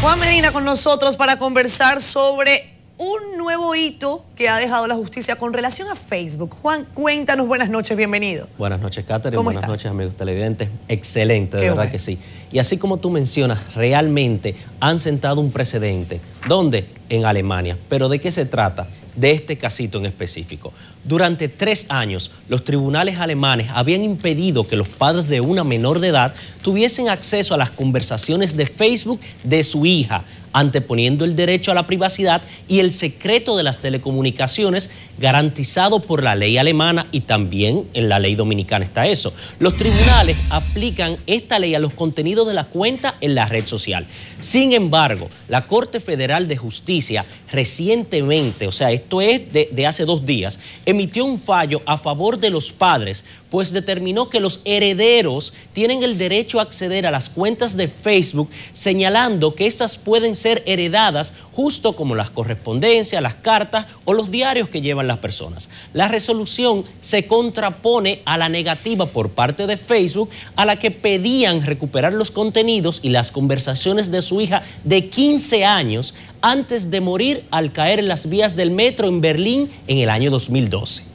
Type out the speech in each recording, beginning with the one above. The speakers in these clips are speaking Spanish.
Juan Medina con nosotros para conversar sobre un nuevo hito que ha dejado la justicia con relación a Facebook. Juan, cuéntanos, buenas noches, bienvenido. Buenas noches, Katherine. buenas noches, amigos televidentes. Excelente, de verdad que sí. Y así como tú mencionas, realmente han sentado un precedente. ¿Dónde? En Alemania. ¿Pero de qué se trata? de este casito en específico. Durante tres años, los tribunales alemanes habían impedido que los padres de una menor de edad tuviesen acceso a las conversaciones de Facebook de su hija, anteponiendo el derecho a la privacidad y el secreto de las telecomunicaciones garantizado por la ley alemana y también en la ley dominicana está eso. Los tribunales aplican esta ley a los contenidos de la cuenta en la red social. Sin embargo, la Corte Federal de Justicia recientemente, o sea, esto es de, hace dos días, emitió un fallo a favor de los padres, pues determinó que los herederos tienen el derecho a acceder a las cuentas de Facebook, señalando que esas pueden ser heredadas justo como las correspondencias, las cartas o los diarios que llevan las personas. La resolución se contrapone a la negativa por parte de Facebook a la que pedían recuperar los contenidos y las conversaciones de su hija de 15 años antes de morir al caer en las vías del metro en Berlín en el año 2012.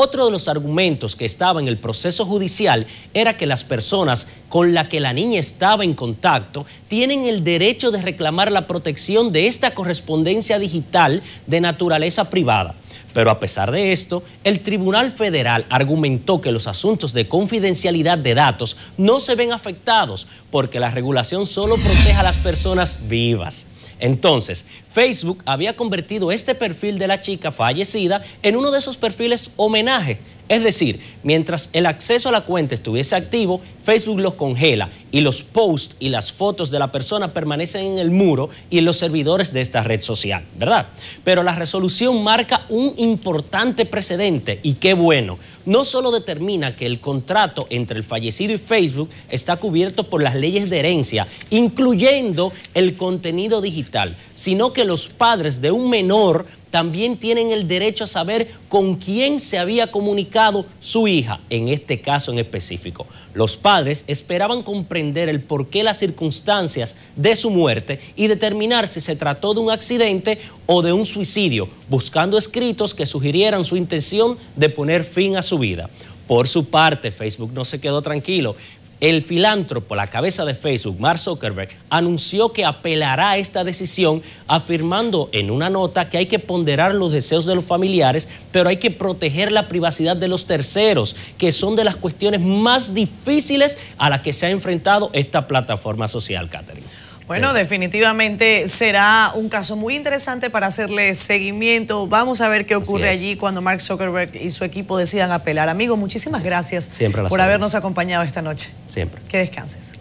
Otro de los argumentos que estaba en el proceso judicial era que las personas con las que la niña estaba en contacto tienen el derecho de reclamar la protección de esta correspondencia digital de naturaleza privada. Pero a pesar de esto, el Tribunal Federal argumentó que los asuntos de confidencialidad de datos no se ven afectados porque la regulación solo protege a las personas vivas. Entonces, Facebook había convertido este perfil de la chica fallecida en uno de esos perfiles homenaje es decir, mientras el acceso a la cuenta estuviese activo, Facebook los congela y los posts y las fotos de la persona permanecen en el muro y en los servidores de esta red social, ¿verdad? Pero la resolución marca un importante precedente y qué bueno. No solo determina que el contrato entre el fallecido y Facebook está cubierto por las leyes de herencia, incluyendo el contenido digital, sino que los padres de un menor también tienen el derecho a saber con quién se había comunicado su hija, en este caso en específico. Los padres esperaban comprender el porqué las circunstancias de su muerte y determinar si se trató de un accidente o de un suicidio, buscando escritos que sugirieran su intención de poner fin a su vida. Por su parte, Facebook no se quedó tranquilo el filántropo, la cabeza de Facebook, Mark Zuckerberg, anunció que apelará a esta decisión afirmando en una nota que hay que ponderar los deseos de los familiares, pero hay que proteger la privacidad de los terceros, que son de las cuestiones más difíciles a las que se ha enfrentado esta plataforma social, Catherine. Bueno, definitivamente será un caso muy interesante para hacerle seguimiento. Vamos a ver qué ocurre allí cuando Mark Zuckerberg y su equipo decidan apelar. Amigo, muchísimas gracias por habernos acompañado esta noche. Siempre. Que descanses.